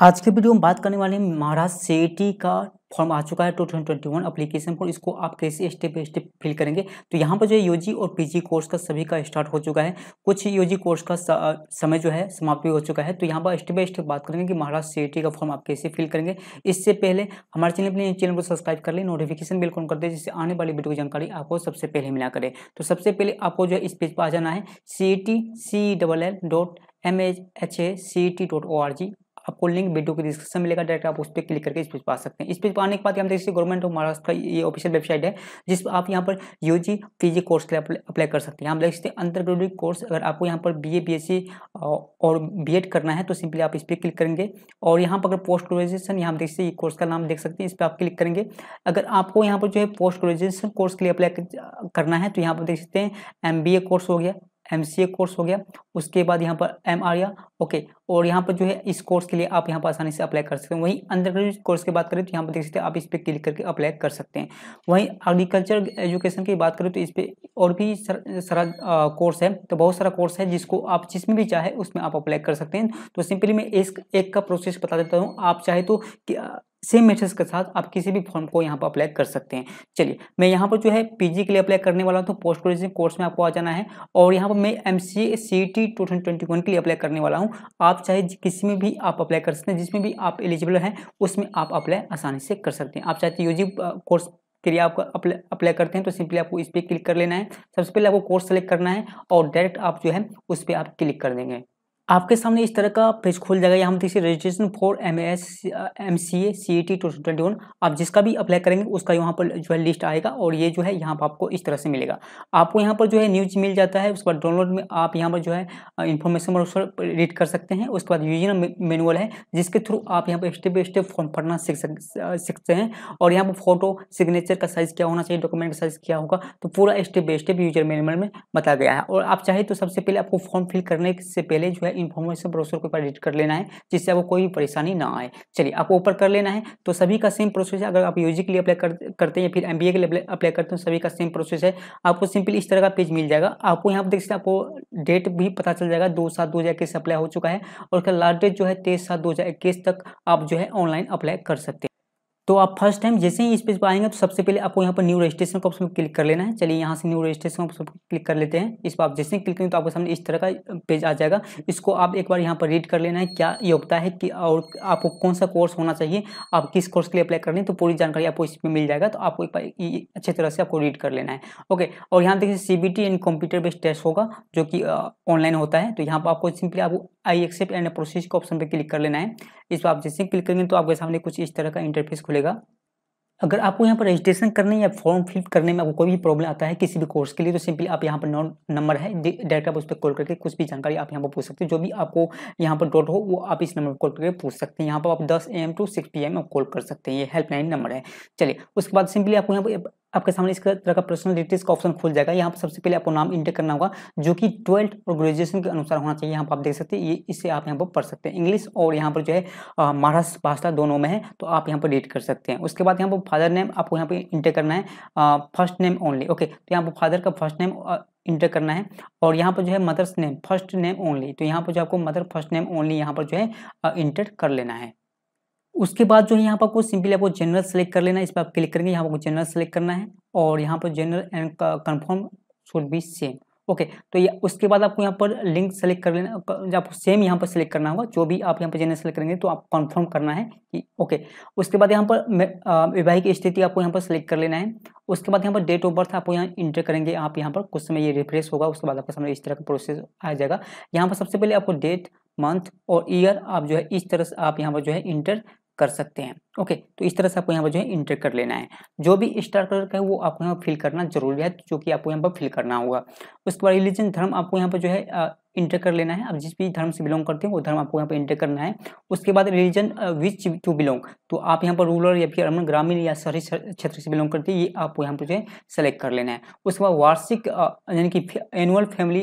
आज के वीडियो में बात करने वाले हैं महाराज सेठी e का फॉर्म आ चुका है two thousand twenty one application for इसको आप कैसे स्टेप बाई स्टेप फिल करेंगे तो यहाँ पर जो है यूजी और पीजी कोर्स का सभी का स्टार्ट हो चुका है कुछ यूजी कोर्स का समय जो है समाप्त भी हो चुका है तो यहाँ पर स्टेप बाई स्टेप बात करेंगे कि महाराज सी e का फॉर्म आप कैसे फिल करेंगे इससे पहले हमारे चैनल अपने चैनल को सब्सक्राइब कर लें नोटिफिकेशन बिल कौन कर दें जिससे आने वाली वीडियो की जानकारी आपको सबसे पहले मिला करे तो सबसे पहले आपको जो है इस पेज पर आ जाना है C T C double L dot M H H A C T dot O R G आपको लिंक वीडियो के डिस्क्रिप्शन मिलेगा डायरेक्ट आप उस पर क्लिक करके इस पेज पा सकते हैं इस पेज पाने के बाद हम देख सकते हैं गवर्नमेंट ऑफ महाराष्ट्र का ये ऑफिशियल वेबसाइट है जिस पर आप यहाँ पर U G P G course के लिए अप्लाई कर सकते हैं हम देख सकते हैं अंतर ग्रेजुएट कोर्स अगर आपको यहाँ पर B A B S C और बी एड करना है तो सिंपली आप इस पर क्लिक करेंगे और यहाँ पर अगर पोस्ट ग्रेजुएशन यहाँ देख सकते कोर्स का नाम देख सकते हैं इस पर आप क्लिक करेंगे अगर आपको यहाँ पर जो है पोस्ट ग्रेजुएशन कोर्स के लिए अप्लाई करना है तो यहाँ पर देख सकते हैं एम बी ए कोर्स हो गया एम कोर्स हो गया उसके बाद यहाँ पर एम आर या ओके और यहाँ पर जो है इस कोर्स के लिए आप यहाँ पर आसानी से अप्लाई कर सकते हैं वहीं अंडर ग्रेजुएट कोर्स की बात करें तो यहाँ पर देख सकते हैं आप इस पर क्लिक करके अप्लाई कर सकते हैं वहीं एग्रीकल्चर एजुकेशन की बात करें तो इस पर और भी सारा कोर्स है तो बहुत सारा कोर्स है जिसको आप जिसमें भी चाहे उसमें आप अप्लाई कर सकते हैं तो सिंपली मैं इस एक का प्रोसेस बता देता हूँ आप चाहे तो सेम मेथड्स के साथ आप किसी भी फॉर्म को यहाँ पर अप्लाई कर सकते हैं चलिए मैं यहाँ पर जो है पीजी के लिए अप्लाई करने वाला हूँ तो पोस्ट ग्रेजुएशन कोर्स में आपको आ जाना है और यहाँ पर मैं M C A C T two thousand twenty one के लिए अप्लाई करने वाला हूँ आप चाहे किसी में भी आप अप्लाई कर सकते हैं जिसमें भी आप एलिजिबल हैं उसमें आप अप्लाई आसानी से कर सकते हैं आप चाहते यू जी कोर्स के लिए आप अप्लाई करते हैं तो सिंपली आपको इस पर क्लिक कर लेना है सबसे पहले आपको कोर्स सेलेक्ट करना है और डायरेक्ट आप जो है उस पर आप क्लिक कर देंगे आपके सामने इस तरह का पेज खुल जाएगा यहाँ देखिए registration for M S M C A C E T two twenty one आप जिसका भी अप्लाई करेंगे उसका यहाँ पर जो है लिस्ट आएगा और ये जो है यहाँ पर आपको इस तरह से मिलेगा आपको यहाँ पर जो है न्यूज मिल जाता है उसके बाद डाउनलोड में आप यहाँ पर जो है इन्फॉर्मेशन और रीड कर सकते हैं उसके बाद यूजर मैनुअल है जिसके थ्रू आप यहाँ पर स्टेप बाई स्टेप फॉर्म भरना सीख uh, सीखते हैं और यहाँ पर फोटो सिग्नेचर का साइज़ क्या होना चाहिए डॉक्यूमेंट का साइज़ क्या होगा तो पूरा step by step user manual में बताया गया है और आप चाहे तो सबसे पहले आपको फॉर्म फिल करने से पहले जो है इन्फॉर्मेशन प्रोसेसर को ऊपर एडिट कर लेना है जिससे आपको कोई परेशानी ना आए चलिए आपको ऊपर कर लेना है तो सभी का सेम प्रोसेस है अगर आप यूजी के लिए अप्लाई कर, करते हैं या फिर एम के लिए अप्लाई करते हैं सभी का सेम प्रोसेस है आपको सिंपली इस तरह का पेज मिल जाएगा आपको यहाँ पर देख सकते आपको डेट भी पता चल जाएगा दो सात दो हज़ार अप्लाई हो चुका है और उसका लास्ट डेट जो है तेईस सात दो तक आप जो है ऑनलाइन अप्लाई कर सकते हैं तो आप फर्स्ट टाइम जैसे ही इस पेज पर आएंगे तो सबसे पहले आपको यहाँ पर न्यू रजिस्ट्रेशन का ऑप्शन क्लिक कर लेना है चलिए यहाँ से न्यू रजिस्ट्रेशन ऑप्शन क्लिक कर लेते हैं इस पर आप जैसे ही क्लिक करेंगे तो आपके सामने इस तरह का पेज आ जाएगा इसको आप एक बार यहाँ पर रीड कर लेना है क्या योग्यता है कि और आपको कौन सा कोर्स होना चाहिए आप किस कोर्स के लिए अप्लाई करनी है तो पूरी जानकारी आपको इसमें मिल जाएगा तो आपको एक बार अच्छे तरह से आपको रीड कर लेना है ओके और यहाँ देखिए C B T and computer based test होगा जो कि ऑनलाइन होता है तो यहाँ पर आपको सिंपली आपको आई एक्सेप्ट एंड प्रोसेस के ऑप्शन पर क्लिक कर लेना है इस पर आप जैसे क्लिक करेंगे तो आपके सामने कुछ इस तरह का इंटरफेस खुलेगा अगर आपको यहाँ पर रजिस्ट्रेशन करने या फॉर्म फिल करने में आपको कोई भी प्रॉब्लम आता है किसी भी कोर्स के लिए तो सिंपली आप यहाँ पर नॉन नंबर है डायरेक्ट आप उस पर कॉल करके कुछ भी जानकारी आप यहाँ पर पूछ सकते हैं जो भी आपको यहाँ पर डॉट हो वो आप इस नंबर पर कॉल करके पूछ सकते हैं यहाँ पर आप दस A M to six P M call कर सकते हैं ये हेल्पलाइन नंबर है चलिए उसके बाद सिंपली आपको यहाँ पर आपके सामने इस तरह का पर्सनल डिटेल्स का ऑप्शन खुल जाएगा यहाँ पर सबसे पहले आपको नाम इंटर करना होगा जो कि ट्वेल्थ और ग्रेजुएशन के अनुसार होना चाहिए यहाँ पर आप देख सकते हैं ये इसे आप यहाँ पर पढ़ सकते हैं इंग्लिश और यहाँ पर जो है महाराष्ट्र भाषा दोनों में है तो आप यहाँ पर डेट कर सकते हैं उसके बाद यहाँ पर फादर नेम आपको यहाँ पर इंटर करना है फर्स्ट नेम ओनली ओके तो यहाँ पर फादर का फर्स्ट नेम इंटर करना है और यहाँ पर जो है mother's name first name only तो यहाँ पर जो आपको मदर फर्स्ट नेम ओनली यहाँ पर जो है इंटर कर लेना है उसके बाद जो है यहाँ पर आपको सिंपली आपको जनरल सेलेक्ट कर लेना है इस पर आप क्लिक करेंगे यहाँ पर जनरल सेलेक्ट करना है और यहाँ पर general and confirm should be same okay तो ये उसके बाद आपको यहाँ पर लिंक सेलेक्ट कर लेना आपको सेम यहाँ पर सेलेक्ट करना होगा जो भी आप यहाँ पर जनरल सेलेक्ट करेंगे तो आप कन्फर्म करना है कि ओके उसके बाद यहाँ पर वैवाहिक स्थिति आपको यहाँ पर सेलेक्ट कर लेना है उसके बाद यहाँ पर डेट ऑफ बर्थ आपको यहाँ इंटर करेंगे आप यहाँ पर कुछ समय ये रिफ्रेश होगा उसके बाद आपका समय इस तरह का प्रोसेस आ जाएगा यहाँ पर सबसे पहले आपको डेट मंथ और ईयर आप जो है इस तरह से आप यहाँ पर जो है इंटर कर सकते हैं ओके okay, तो इस तरह से आपको यहाँ पर जो है इंटर कर लेना है जो भी स्टार कलर का है वो आपको यहाँ पर फिल करना जरूरी है जो कि आपको यहाँ पर फिल करना होगा उसके बाद रिलीजन धर्म आपको यहाँ पर जो है इंटर कर लेना है आप जिस भी धर्म से बिलोंग करते हैं वो धर्म आपको यहाँ पर इंटर करना है उसके बाद रिलीजन विच टू बिलोंग तो आप यहाँ पर रूरल या फिर ग्रामीण या शहरी क्षेत्र से बिलोंग करते हैं ये आपको यहाँ पर जो है सेलेक्ट कर लेना है उसके बाद वार्षिक यानी कि एनुअल फैमिली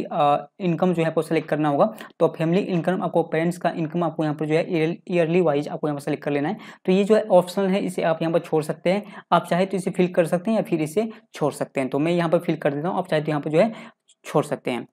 इनकम जो है आपको सेलेक्ट करना होगा तो फैमिली इनकम आपको पेरेंट्स का इनकम आपको यहाँ पर जो है ईयरली वाइज आपको यहाँ पर सेलेक्ट कर लेना है तो ये जो मतलब ऑप्शनल है इसे आप यहाँ पर छोड़ सकते हैं आप चाहे तो इसे फिल कर सकते हैं या फिर इसे छोड़ सकते हैं तो मैं यहाँ पर फिल कर देता हूँ आप चाहे तो यहाँ पर जो है छोड़ सकते हैं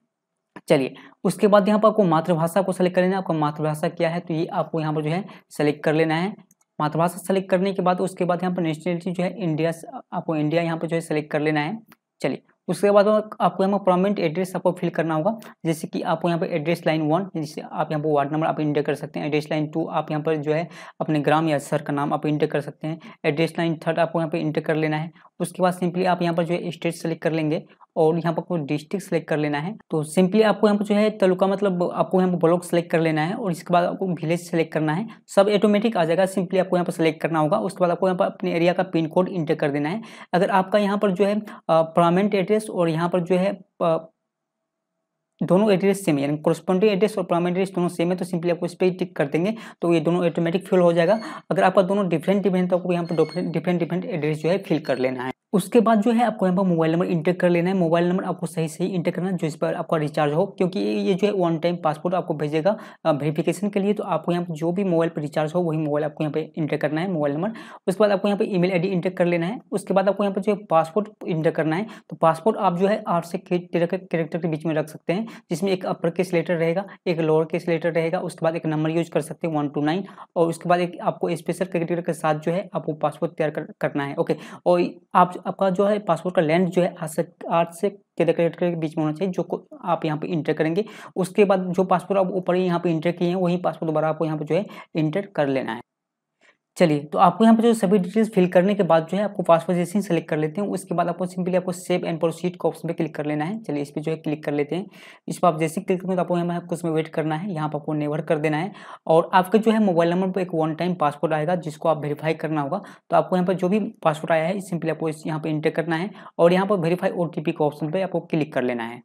चलिए उसके बाद यहाँ पर आपको मातृभाषा को सेलेक्ट कर लेना है आपका मातृभाषा क्या है तो ये आपको यहाँ पर जो है सेलेक्ट कर लेना है मातृभाषा सेलेक्ट करने के बाद उसके बाद यहाँ पर नेशनलिटी जो है इंडिया आपको इंडिया यहाँ पर जो है सेलेक्ट कर लेना है चलिए उसके बाद आपको यहाँ पर परमानेंट एड्रेस आपको फिल करना होगा जैसे कि आपको यहाँ पर एड्रेस लाइन वन जिससे आप यहाँ पर वार्ड नंबर आप इंटर कर सकते हैं एड्रेस लाइन टू आप यहाँ पर जो है अपने ग्राम या सर का नाम आप इंटर कर सकते हैं एड्रेस लाइन थर्ड आपको यहाँ पर इंटर कर लेना है उसके बाद सिंपली आप यहाँ पर जो है स्टेट सेलेक्ट कर लेंगे और यहाँ पर आपको डिस्ट्रिक्ट सेलेक्ट कर लेना है तो सिंपली आपको यहाँ पर जो है तलुका मतलब आपको यहाँ पर ब्लॉक सेलेक्ट कर लेना है और इसके बाद आपको विलेज सेलेक्ट करना है सब ऑटोमेटिक आ जाएगा सिंपली आपको यहाँ पर सेलेक्ट करना होगा उसके बाद आपको यहाँ पर अपने एरिया का पिन कोड इंटर कर देना है अगर आपका यहाँ पर जो है परमानेंट एड्रेस और यहाँ पर जो है दोनों एड्रेस सेम है यानी कॉरस्पॉन्डिंग एड्रेस और परमानेंट एड्रेस दोनों सेम है तो सिंपली आपको इस पर टिक कर देंगे तो ये दोनों ऑटोमेटिक फिल हो जाएगा अगर आपका दोनों डिफरेंट डिफरेंट तो आपको यहाँ पर डिफरेंट डिफरेंट एड्रेस जो है फिल कर लेना है उसके बाद जो है आपको यहाँ पर मोबाइल नंबर इंटर कर लेना है मोबाइल नंबर आपको सही सही इंटर करना है जो इस पर आपका रिचार्ज हो क्योंकि ये जो है वन टाइम पासपोर्ट आपको भेजेगा वेरिफिकेशन के लिए तो आपको यहाँ पर जो भी मोबाइल पर रिचार्ज हो वही मोबाइल आपको यहाँ पर इंटर करना है मोबाइल नंबर उसके बाद आपको यहाँ पर ईमेल आईडी इंटर कर लेना है उसके बाद आपको यहाँ पर जो है पासपोर्ट इंटर करना है तो पासपोर्ट आप जो है आठ से कैरेक्टर के बीच में रख सकते हैं जिसमें एक अपर केस लेटर रहेगा एक लोअर केस लेटर रहेगा उसके बाद एक नंबर यूज कर सकते हैं वन टू नाइन और उसके बाद एक आपको स्पेशल कैरेक्टर के साथ जो है आपको पासपोर्ट तैयार करना है ओके और आप आपका जो है पासपोर्ट का लेंथ जो है आठ से आठ से तेरह कैरेक्टर के बीच में होना चाहिए जो आप यहाँ पे इंटर करेंगे उसके बाद जो पासपोर्ट आप ऊपर यहाँ पे इंटर किए हैं वही पासपोर्ट दोबारा आपको यहाँ पे जो है इंटर कर लेना है चलिए तो आपको यहाँ पर जो सभी डिटेल्स फिल करने के बाद जो है आपको पासवर्ड जैसे ही सेलेक्ट कर लेते हैं उसके बाद आपको सिंपली आपको सेव एंड प्रोसीड का ऑप्शन पे क्लिक कर लेना है चलिए इस पर जो है क्लिक कर लेते हैं इस पर आप जैसे क्लिक करेंगे तो आपको यहाँ आपको उसमें वेट करना है यहाँ पर आपको नेवर कर देना है और आपके जो है मोबाइल नंबर पर एक वन टाइम पासवर्ड आएगा जिसको आप वेरीफाई करना होगा तो आपको यहाँ पर जो भी पासवर्ड आया है सिंपली आपको यहाँ पर इंटर करना है और यहाँ पर वेरीफाई ओ का ऑप्शन पर आपको क्लिक कर लेना है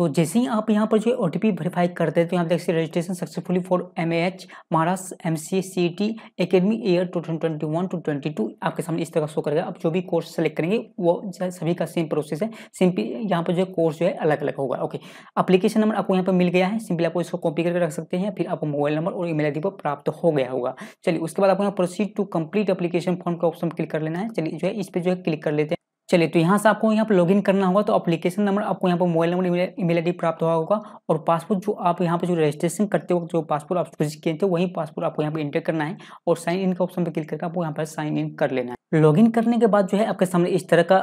तो जैसे ही आप यहाँ पर जो है ओ वेरीफाई कर देते तो यहाँ देख सकते registration successfully for M H Maharashtra M C C T academy year two twenty one to twenty two आपके सामने इस तरह का शो करेगा आप जो भी कोर्स सेलेक्ट करेंगे वो सभी का सेम प्रोसेस है सिंपली यहाँ पर जो है कोर्स जो है अलग अलग होगा ओके अपलीकेशन नंबर आपको यहाँ पर मिल गया है सिंपली आपको इसको कॉपी करके रख सकते हैं फिर आपको मोबाइल नंबर और ईमेल डी पर प्राप्त हो गया होगा चलिए उसके बाद आपको यहाँ proceed to complete application form का ऑप्शन क्लिक कर लेना है चलिए जो है इस पर जो है क्लिक कर लेते हैं चलिए तो यहाँ से आपको यहाँ पर लॉगिन करना होगा तो अप्लीकेशन नंबर आपको यहाँ पर मोबाइल नंबर ईमेल आई प्राप्त हुआ होगा और पासपोर्ट जो आप यहाँ पर जो रजिस्ट्रेशन करते हो जो पासपोर्ट आप चूज किए थे वही पासपोर्ट आपको यहाँ पर इंटर करना है और साइन इन का ऑप्शन पर क्लिक करके आपको यहाँ पर साइन इन कर लेना है लॉगिन करने के बाद जो है आपके सामने इस तरह का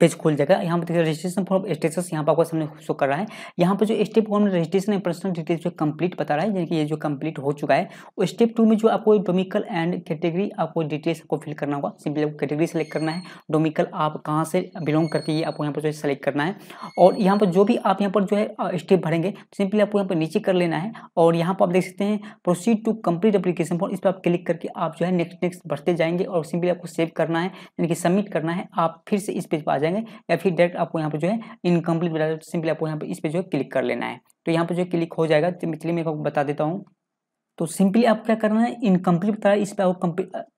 पेज खुल जाएगा यहाँ पर देखिए रजिस्ट्रेशन फॉर्म स्टेटस यहाँ पर आपको सामने शो कर रहा है यहाँ पर जो स्टेप वन में रजिस्ट्रेशन एंड पर्सनल डिटेल्स जो कंप्लीट बता रहा है यानी कि ये जो कंप्लीट हो चुका है और स्टेप टू में जो आपको डोमिकल एंड कैटेगरी आपको डिटेल्स आपको फिल करना होगा सिंपली आपको कैटेगरी सेलेक्ट करना है डोमिकल आप कहाँ से बिलोंग करके ये आपको यहाँ पर जो है सेलेक्ट करना है और यहाँ पर जो भी आप यहाँ पर जो है स्टेप भरेंगे सिंपली आपको यहाँ पर नीचे कर लेना है और यहाँ पर आप देख सकते हैं proceed to complete application form इस पर आप क्लिक करके आप जो है नेक्स्ट नेक्स्ट बढ़ते जाएंगे और सिंपली आपको सेव करना है यानी कि सबमिट करना है आप फिर से इस पेज पर आ जाएंगे करेंगे या फिर डायरेक्ट आपको यहाँ पर जो है इनकम्प्लीट सिंपली आपको यहाँ पर इस पर जो है क्लिक कर लेना है तो यहाँ पर जो क्लिक हो जाएगा तो मिथिली मैं बता देता हूँ तो सिंपली आप क्या करना है इनकम्प्लीट बता इस पर आपको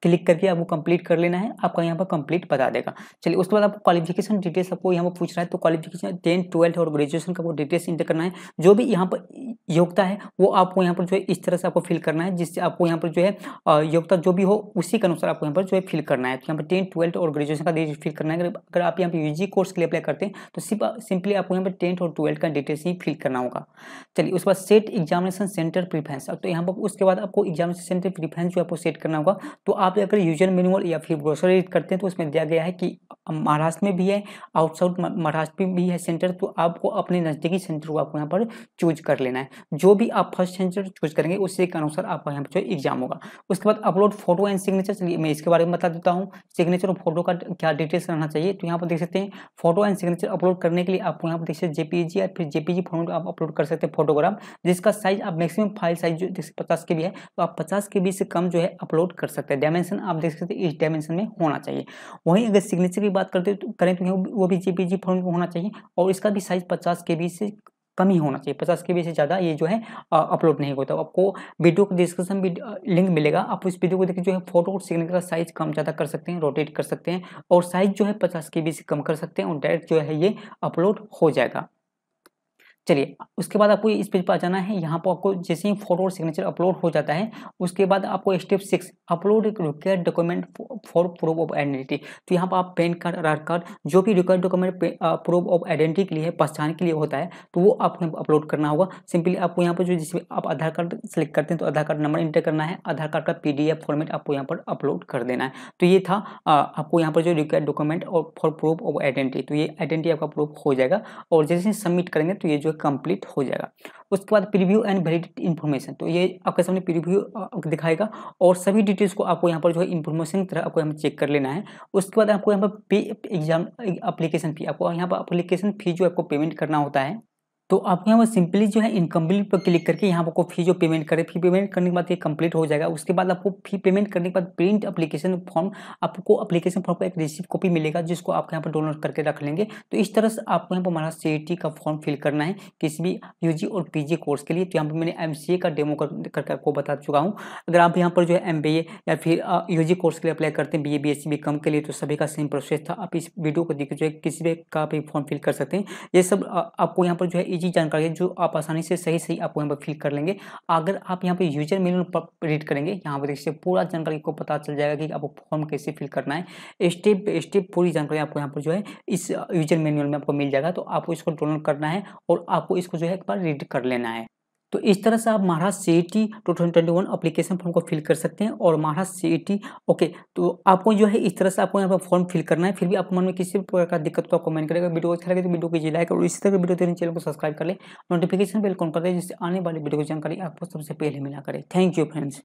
क्लिक करके आपको कंप्लीट कर लेना है आपका यहाँ पर कंप्लीट बता देगा चलिए उसके बाद आपको क्वालिफिकेशन डिटेल्स आपको यहाँ पर पूछ रहा है तो क्वालिफिकेशन टेंथ ट्वेल्थ और ग्रेजुएशन का वो डिटेल्स इंटर करना है जो भी यहाँ पर योग्यता है वो आपको यहाँ पर जो है इस तरह से आपको फिल करना है जिससे आपको यहाँ पर जो है योग्यता जो भी हो उसी के अनुसार आपको यहाँ पर जो है फिल करना है तो यहाँ पर टेंथ ट्वेल्थ और ग्रेजुएशन का फिल करना है अगर आप यहाँ पर यू कोर्स के लिए अप्लाई करते हैं तो सिंपली आपको यहाँ पर टेंथ और ट्वेल्थ का डिटेल्स ही फिल करना होगा चलिए उसके बाद सेट एग्जामिनेशन सेंटर प्रिफ्रेंस तो यहाँ पर उसके बाद आपको एग्जाम सेशन पे प्रीफ्रेंस जो आपको सेट करना होगा तो आप अगर यूजर मेनुअल या फिर ग्रोसर रीड करते हैं तो उसमें दिया गया है कि महाराष्ट्र में भी है आउट साउट महाराष्ट्र में भी है सेंटर तो आपको अपने नज़दीकी सेंटर को आपको यहाँ पर चूज कर लेना है जो भी आप फर्स्ट सेंटर चूज करेंगे उसी के अनुसार आपका यहाँ पर जो एग्जाम होगा उसके बाद अपलोड फोटो एंड सिग्नेचर चलिए मैं इसके बारे में बता देता हूँ सिग्नेचर और फोटो का क्या डिटेल्स रहना चाहिए तो यहाँ पर देख सकते हैं फोटो एंड सिग्नेचर अपलोड करने के लिए आपको यहाँ पर देख सकते हैं जेपीजी या फिर जेपीजी फॉर्मेट आप अपलोड कर सकते हैं फोटोग्राम जिसका साइज आप मैक्सिमम फाइल साइज जो पता पचास के भी है तो आप पचास के बी से कम जो है अपलोड कर सकते हैं डायमेंशन आप देख सकते हैं इस डायमेंशन में होना चाहिए वहीं अगर सिग्नेचर की बात करते तो करें तो वो भी पी फॉर्म होना चाहिए और इसका भी साइज पचास के बी से कम ही होना चाहिए पचास के बी से ज़्यादा ये जो है अपलोड नहीं होता तो आपको वीडियो को डिस्क्रिप्शन में लिंक मिलेगा आप उस वीडियो को देखिए जो है फोटो और सिग्नेचर का साइज कम ज़्यादा कर सकते हैं रोटेट कर सकते हैं और साइज जो है पचास के बी से कम कर सकते हैं और डायरेक्ट जो है ये अपलोड हो जाएगा चलिए उसके बाद आपको इस पेज पर आ जाना है यहाँ पर आपको जैसे ही फोटो और सिग्नेचर अपलोड हो जाता है उसके बाद आपको step six upload required document for proof of identity तो यहाँ पर आप पैन कार्ड आधार कार्ड जो भी required document proof of identity के लिए पहचान के लिए होता है तो वो आपको अपलोड करना होगा सिंपली आपको यहाँ पर जो जैसे आप आधार कार्ड सेलेक्ट करते हैं तो आधार कार्ड नंबर इंटर करना है आधार कार्ड का पी फॉर्मेट आपको यहाँ पर अपलोड कर देना है तो ये था आपको यहाँ पर जो रिक्वायर्ड डॉक्यूमेंट और फॉर प्रूफ ऑफ आइडेंटिटी तो ये आइडेंटिटी आपका प्रूफ हो जाएगा और जैसे सबमिट करेंगे तो ये जो वीडियो कंप्लीट हो जाएगा उसके बाद प्रीव्यू एंड वैलिडेट इन्फॉर्मेशन तो ये आपके सामने प्रीव्यू दिखाएगा और सभी डिटेल्स को आपको यहाँ पर जो है इन्फॉर्मेशन की तरह आपको यहाँ चेक कर लेना है उसके बाद आपको यहाँ पर पे एग्जाम अप्लीकेशन फी आपको यहाँ पर अप्लीकेशन फ़ी जो आपको पेमेंट करना होता है तो आप यहाँ पर सिंपली जो है इनकम्प्लीट पर क्लिक करके यहाँ आपको फी जो पेमेंट करें फी पेमेंट करने के बाद ये कंप्लीट हो जाएगा उसके बाद आपको फी पेमेंट करने के बाद प्रिंट अपलीकेशन फॉर्म आपको अप्लीकेशन फॉर्म का एक रिसिप्ट कॉपी मिलेगा जिसको आप यहाँ पर डाउनलोड करके रख लेंगे तो इस तरह से आपको यहाँ पर हमारा सी e का फॉर्म फिल करना है किसी भी यू और पी कोर्स के लिए तो यहाँ पर मैंने एम का डेमो करके आपको बता चुका हूँ अगर आप यहाँ पर जो है एम या फिर यू कोर्स के लिए अप्लाई करते हैं बी ए बी एस के लिए तो सभी का सेम प्रोसेस था आप इस वीडियो को देखिए जो है किसी भी का भी फॉर्म फिल कर सकते हैं ये सब आपको यहाँ पर जो है चीज़ जानकारी है जो आप आसानी से सही सही आप यहाँ पर फिल कर लेंगे अगर आप यहाँ पे यूजर मेन्यू पर रीड करेंगे यहाँ पर देखिए पूरा जानकारी को पता चल जाएगा कि आपको फॉर्म कैसे फिल करना है स्टेप स्टेप पूरी जानकारी आपको यहाँ पर जो है इस यूजर मेनुअल में आपको मिल जाएगा तो आपको इसको डाउनलोड करना है और आपको इसको जो है एक बार रीड कर लेना है तो इस तरह से आप महाराज C E T two thousand twenty one application form को फिल कर सकते हैं और महाराज सी ई टी ओके तो आपको जो है इस तरह से आपको यहाँ पर फॉर्म फिल करना है फिर भी आपको मन में किसी भी प्रकार का दिक्कत तो आपको मन करेगा वीडियो अच्छा लगे तो वीडियो कीजिए लाइक और इसी तरह वीडियो देने चैनल को सब्सक्राइब कर ले नोटिफिकेशन बिल कॉन कर दें जिससे आने वाली वीडियो की जानकारी आपको सबसे पहले मिला करे थैंक यू फ्रेंड्स